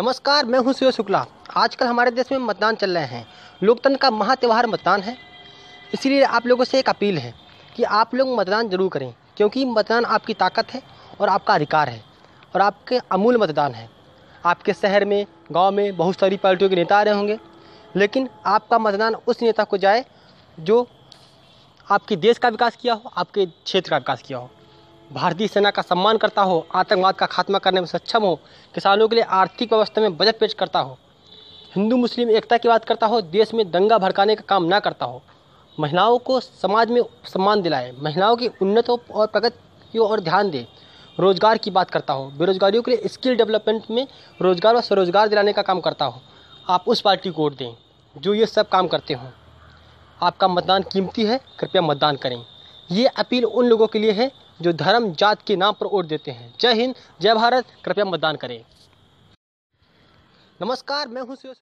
नमस्कार मैं हूं शिव शुक्ला आजकल हमारे देश में मतदान चल रहे हैं लोकतंत्र का महा त्यौहार मतदान है इसीलिए आप लोगों से एक अपील है कि आप लोग मतदान जरूर करें क्योंकि मतदान आपकी ताकत है और आपका अधिकार है और आपके अमूल मतदान है आपके शहर में गांव में बहुत सारी पार्टियों के नेता आ रहे होंगे लेकिन आपका मतदान उस नेता को जाए जो आपके देश का विकास किया हो आपके क्षेत्र का विकास किया हो भारतीय सेना का सम्मान करता हो आतंकवाद का खात्मा करने में सक्षम हो किसानों के लिए आर्थिक व्यवस्था में बजट पेश करता हो हिंदू मुस्लिम एकता की बात करता हो देश में दंगा भड़काने का काम ना करता हो महिलाओं को समाज में सम्मान दिलाए महिलाओं की उन्नत और प्रगति की ओर ध्यान दें रोजगार की बात करता हो बेरोजगारियों के लिए स्किल डेवलपमेंट में रोजगार और स्वरोजगार दिलाने का काम करता हो आप उस पार्टी को वोट दें जो ये सब काम करते हों आपका मतदान कीमती है कृपया मतदान करें ये अपील उन लोगों के लिए है जो धर्म जात के नाम पर वोट देते हैं जय हिंद जय भारत कृपया मतदान करें नमस्कार मैं हूँ